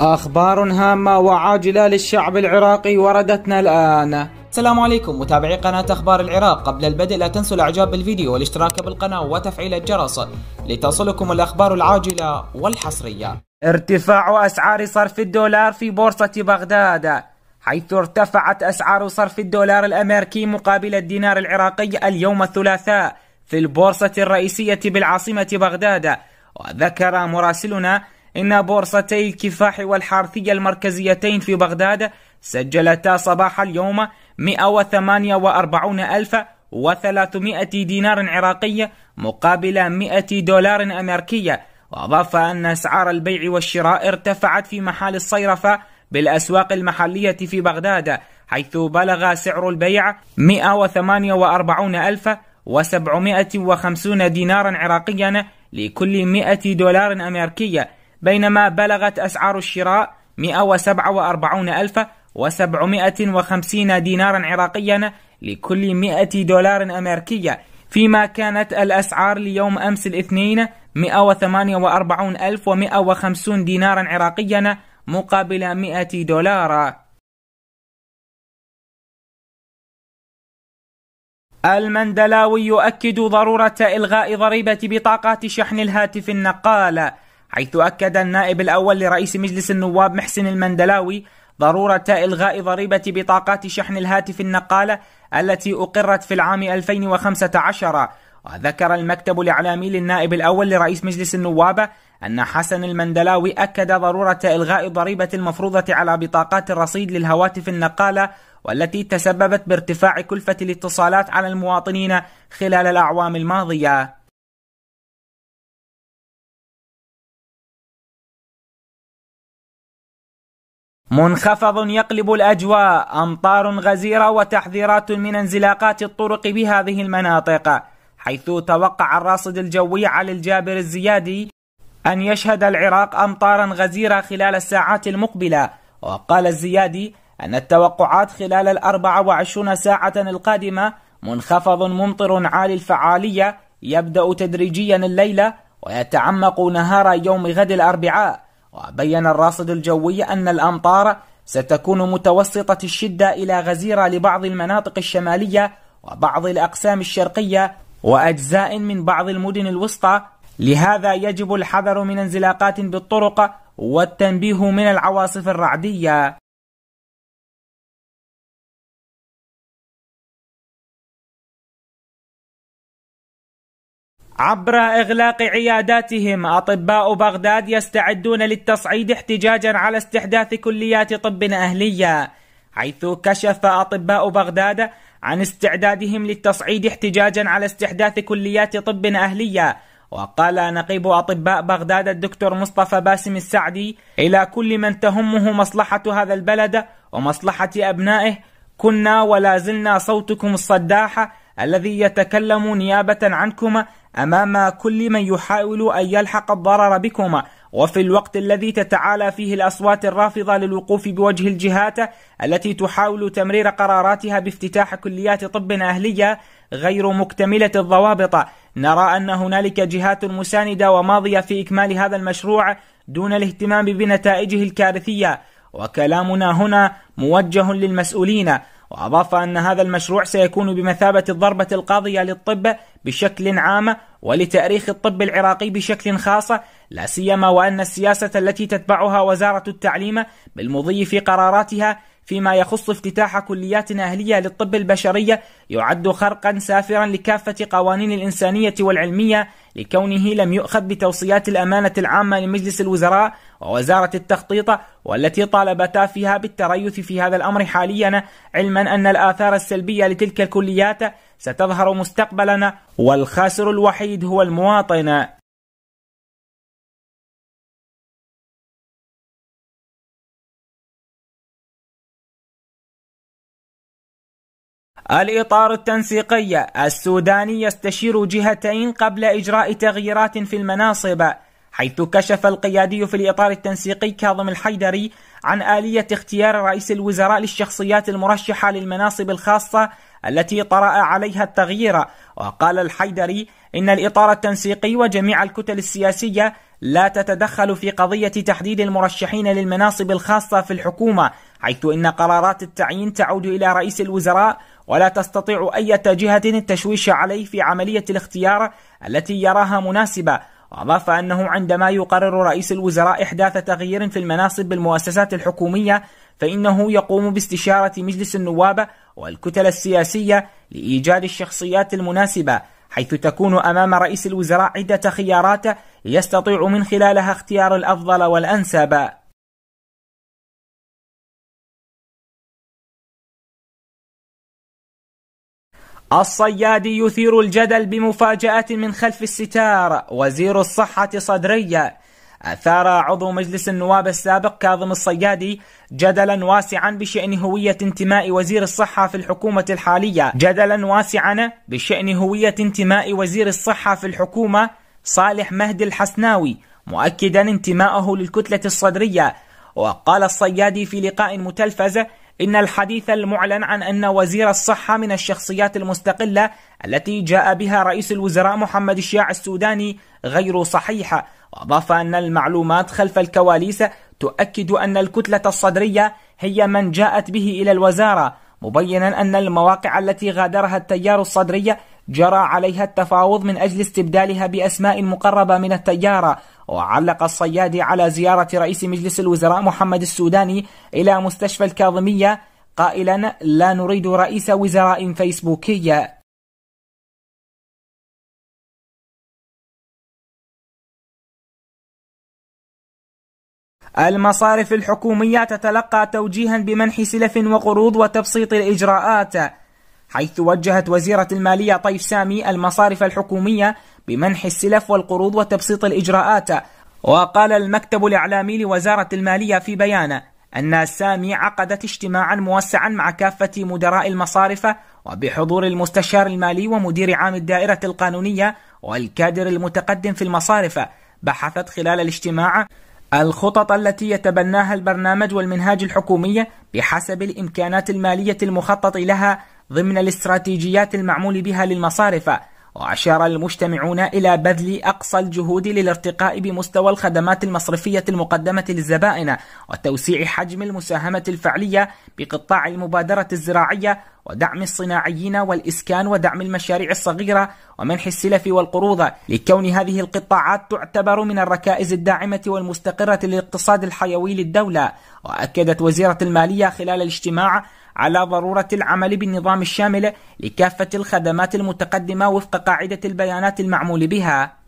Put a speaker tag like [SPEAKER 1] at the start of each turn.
[SPEAKER 1] أخبار هامة وعاجلة للشعب العراقي وردتنا الآن السلام عليكم متابعي قناة أخبار العراق قبل البدء لا تنسوا الإعجاب بالفيديو والاشتراك بالقناة وتفعيل الجرس لتصلكم الأخبار العاجلة والحصرية ارتفاع أسعار صرف الدولار في بورصة بغداد حيث ارتفعت أسعار صرف الدولار الأمريكي مقابل الدينار العراقي اليوم الثلاثاء في البورصة الرئيسية بالعاصمة بغداد وذكر مراسلنا إن بورصتي الكفاح والحارثية المركزيتين في بغداد سجلتا صباح اليوم 148300 دينار عراقي مقابل 100 دولار أمريكي وأضاف أن أسعار البيع والشراء ارتفعت في محال الصيرفة بالأسواق المحلية في بغداد حيث بلغ سعر البيع 148750 دينارا عراقيا لكل 100 دولار أمريكي بينما بلغت أسعار الشراء 147750 دينارا عراقيا لكل 100 دولار أمريكية فيما كانت الأسعار ليوم أمس الاثنين 148150 دينارا
[SPEAKER 2] عراقيا مقابل 100 دولار المندلاوي يؤكد ضرورة إلغاء
[SPEAKER 1] ضريبة بطاقات شحن الهاتف النقال حيث أكد النائب الأول لرئيس مجلس النواب محسن المندلاوي ضرورة إلغاء ضريبة بطاقات شحن الهاتف النقالة التي أقرت في العام 2015 وذكر المكتب الإعلامي للنائب الأول لرئيس مجلس النواب أن حسن المندلاوي أكد ضرورة إلغاء ضريبة المفروضة على بطاقات الرصيد للهواتف النقالة والتي
[SPEAKER 2] تسببت بارتفاع كلفة الاتصالات على المواطنين خلال الأعوام الماضية منخفض يقلب الأجواء أمطار غزيرة
[SPEAKER 1] وتحذيرات من انزلاقات الطرق بهذه المناطق حيث توقع الراصد الجوي علي الجابر الزيادي أن يشهد العراق أمطارا غزيرة خلال الساعات المقبلة وقال الزيادي أن التوقعات خلال الأربعة وعشرون ساعة القادمة منخفض ممطر عالي الفعالية يبدأ تدريجيا الليلة ويتعمق نهار يوم غد الأربعاء وبين الراصد الجوي أن الأمطار ستكون متوسطة الشدة إلى غزيرة لبعض المناطق الشمالية وبعض الأقسام الشرقية وأجزاء من بعض المدن الوسطى لهذا يجب الحذر من انزلاقات بالطرق والتنبيه
[SPEAKER 2] من العواصف الرعدية عبر إغلاق عياداتهم أطباء بغداد يستعدون للتصعيد
[SPEAKER 1] احتجاجا على استحداث كليات طب أهلية حيث كشف أطباء بغداد عن استعدادهم للتصعيد احتجاجا على استحداث كليات طب أهلية وقال نقيب أطباء بغداد الدكتور مصطفى باسم السعدي إلى كل من تهمه مصلحة هذا البلد ومصلحة أبنائه كنا ولا زلنا صوتكم الصداح الذي يتكلم نيابة عنكم أمام كل من يحاول أن يلحق الضرر بكما وفي الوقت الذي تتعالى فيه الأصوات الرافضة للوقوف بوجه الجهات التي تحاول تمرير قراراتها بافتتاح كليات طب أهلية غير مكتملة الضوابط نرى أن هنالك جهات مساندة وماضية في إكمال هذا المشروع دون الاهتمام بنتائجه الكارثية وكلامنا هنا موجه للمسؤولين وأضاف أن هذا المشروع سيكون بمثابة الضربة القاضية للطب بشكل عام ولتأريخ الطب العراقي بشكل خاص لا سيما وأن السياسة التي تتبعها وزارة التعليم بالمضي في قراراتها فيما يخص افتتاح كليات أهلية للطب البشرية يعد خرقا سافرا لكافة قوانين الإنسانية والعلمية لكونه لم يؤخذ بتوصيات الأمانة العامة لمجلس الوزراء ووزارة التخطيط والتي طالبتا فيها بالتريث في هذا الأمر حاليا علما أن
[SPEAKER 2] الآثار السلبية لتلك الكليات ستظهر مستقبلا والخاسر الوحيد هو المواطن الإطار التنسيقي السوداني يستشير جهتين قبل
[SPEAKER 1] إجراء تغييرات في المناصب حيث كشف القيادي في الإطار التنسيقي كاظم الحيدري عن آلية اختيار رئيس الوزراء للشخصيات المرشحة للمناصب الخاصة التي طرأ عليها التغيير وقال الحيدري إن الإطار التنسيقي وجميع الكتل السياسية لا تتدخل في قضية تحديد المرشحين للمناصب الخاصة في الحكومة حيث إن قرارات التعيين تعود إلى رئيس الوزراء ولا تستطيع أي جهة التشويش عليه في عملية الاختيار التي يراها مناسبة وأضاف أنه عندما يقرر رئيس الوزراء إحداث تغيير في المناصب بالمؤسسات الحكومية فإنه يقوم باستشارة مجلس النواب والكتل السياسية لإيجاد الشخصيات المناسبة حيث تكون أمام رئيس
[SPEAKER 2] الوزراء عدة خيارات يستطيع من خلالها اختيار الأفضل والأنسب الصيادي يثير الجدل بمفاجأة من خلف
[SPEAKER 1] الستار وزير الصحة صدرية أثار عضو مجلس النواب السابق كاظم الصيادي جدلا واسعا بشأن هوية انتماء وزير الصحة في الحكومة الحالية جدلا واسعا بشأن هوية انتماء وزير الصحة في الحكومة صالح مهدي الحسناوي مؤكدا انتماءه للكتلة الصدرية وقال الصيادي في لقاء متلفز إن الحديث المعلن عن أن وزير الصحة من الشخصيات المستقلة التي جاء بها رئيس الوزراء محمد الشياع السوداني غير صحيحة وأضاف أن المعلومات خلف الكواليس تؤكد أن الكتلة الصدرية هي من جاءت به إلى الوزارة مبينا أن المواقع التي غادرها التيار الصدري جرى عليها التفاوض من أجل استبدالها بأسماء مقربة من التجارة وعلق الصيادي على زيارة رئيس مجلس الوزراء محمد السوداني إلى مستشفى الكاظمية قائلا لا نريد
[SPEAKER 2] رئيس وزراء فيسبوكية المصارف الحكومية تتلقى توجيها بمنح سلف وقروض وتبسيط الإجراءات
[SPEAKER 1] حيث وجهت وزيرة المالية طيف سامي المصارف الحكومية بمنح السلف والقروض وتبسيط الإجراءات وقال المكتب الإعلامي لوزارة المالية في بيانه أن سامي عقدت اجتماعا موسعا مع كافة مدراء المصارف وبحضور المستشار المالي ومدير عام الدائرة القانونية والكادر المتقدم في المصارف بحثت خلال الاجتماع الخطط التي يتبناها البرنامج والمنهاج الحكومي بحسب الإمكانات المالية المخطط لها ضمن الاستراتيجيات المعمول بها للمصارف وأشار المجتمعون إلى بذل أقصى الجهود للارتقاء بمستوى الخدمات المصرفية المقدمة للزبائن وتوسيع حجم المساهمة الفعلية بقطاع المبادرة الزراعية ودعم الصناعيين والإسكان ودعم المشاريع الصغيرة ومنح السلف والقروض لكون هذه القطاعات تعتبر من الركائز الداعمة والمستقرة للاقتصاد الحيوي للدولة وأكدت وزيرة المالية خلال الاجتماع على ضرورة العمل
[SPEAKER 2] بالنظام الشامل لكافة الخدمات المتقدمة وفق قاعدة البيانات المعمول بها